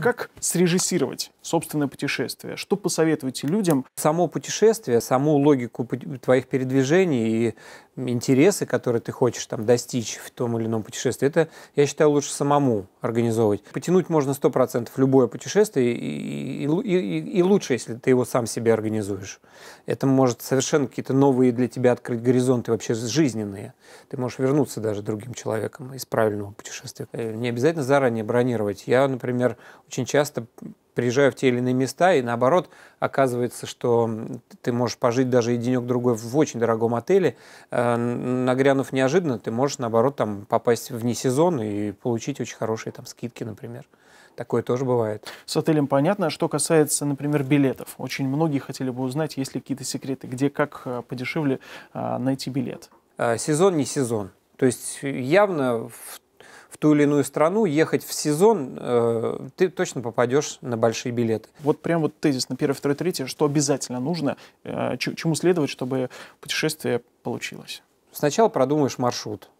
Как срежиссировать собственное путешествие? Что посоветуете людям? Само путешествие, саму логику твоих передвижений и интересы, которые ты хочешь там достичь в том или ином путешествии, это, я считаю, лучше самому организовывать. Потянуть можно 100% любое путешествие, и, и, и, и лучше, если ты его сам себе организуешь. Это может совершенно какие-то новые для тебя открыть горизонты вообще жизненные. Ты можешь вернуться даже другим человеком из правильного путешествия. Э, не обязательно заранее бронировать. Я, например, очень часто приезжаю в те или иные места, и наоборот, оказывается, что ты можешь пожить даже и денек-другой в очень дорогом отеле, э, нагрянув неожиданно, ты можешь, наоборот, там попасть вне сезон и получить очень хорошие там скидки, например. Такое тоже бывает. С отелем понятно. А что касается, например, билетов. Очень многие хотели бы узнать, есть ли какие-то секреты, где, как э, подешевле э, найти билет. Сезон не сезон. То есть явно в в ту или иную страну, ехать в сезон, э, ты точно попадешь на большие билеты. Вот прям вот тезис на первое, второе, третье, что обязательно нужно, э, чему следовать, чтобы путешествие получилось? Сначала продумаешь маршрут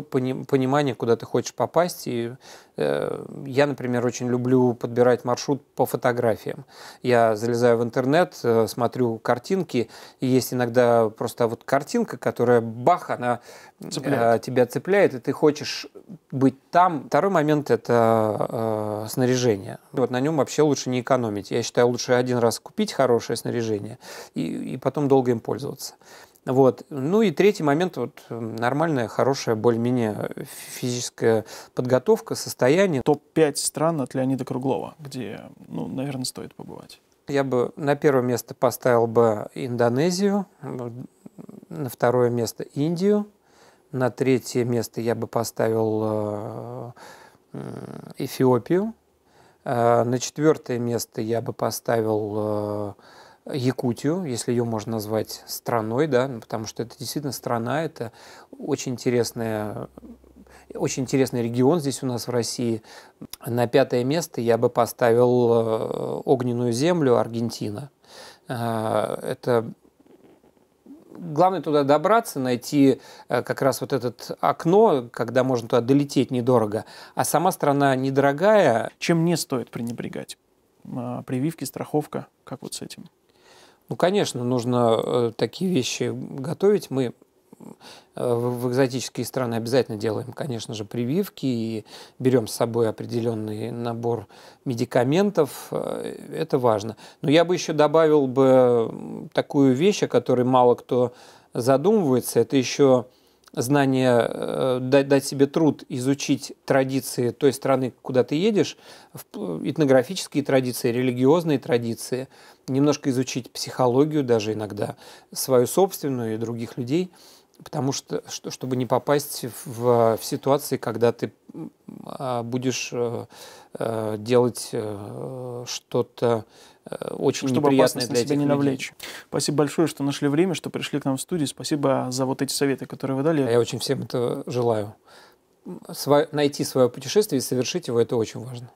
понимание, куда ты хочешь попасть. И э, я, например, очень люблю подбирать маршрут по фотографиям. Я залезаю в интернет, э, смотрю картинки, и есть иногда просто вот картинка, которая бах, она э, цепляет. Э, тебя цепляет, и ты хочешь быть там. Второй момент – это э, снаряжение. Вот на нем вообще лучше не экономить. Я считаю, лучше один раз купить хорошее снаряжение и, и потом долго им пользоваться. Вот. Ну и третий момент, вот эм, нормальная, хорошая, более-менее э, физическая подготовка, состояние. Топ-5 стран от Леонида Круглова, где, ну, наверное, стоит побывать. Я бы на первое место поставил бы Индонезию, на второе место Индию, на третье место я бы поставил э, Эфиопию, э, на четвертое место я бы поставил Якутию, если ее можно назвать страной, да, ну, потому что это действительно страна, это очень интересная очень интересный регион здесь у нас в России. На пятое место я бы поставил э, огненную землю Аргентина. Э, это главное туда добраться, найти э, как раз вот это окно, когда можно туда долететь недорого. А сама страна недорогая. Чем не стоит пренебрегать? Прививки, страховка, как вот с этим? Ну, конечно, нужно э, такие вещи готовить. Мы э, в экзотические страны обязательно делаем, конечно же, прививки и берем с собой определенный набор медикаментов. Э, это важно. Но я бы еще добавил бы такую вещь, о которой мало кто задумывается. Это еще знание, э, дать, себе труд изучить традиции той страны, куда ты едешь, этнографические традиции, религиозные традиции, немножко изучить психологию даже иногда, свою собственную и других людей, потому что, что чтобы не попасть в, в ситуации, когда ты а будешь э, э, делать э, что-то очень Чтобы неприятное для на себя не навлечь. Людей. Спасибо большое, что нашли время, что пришли к нам в студию. Спасибо за вот эти советы, которые вы дали. Я очень всем это желаю. Сво найти свое путешествие и совершить его, это очень важно.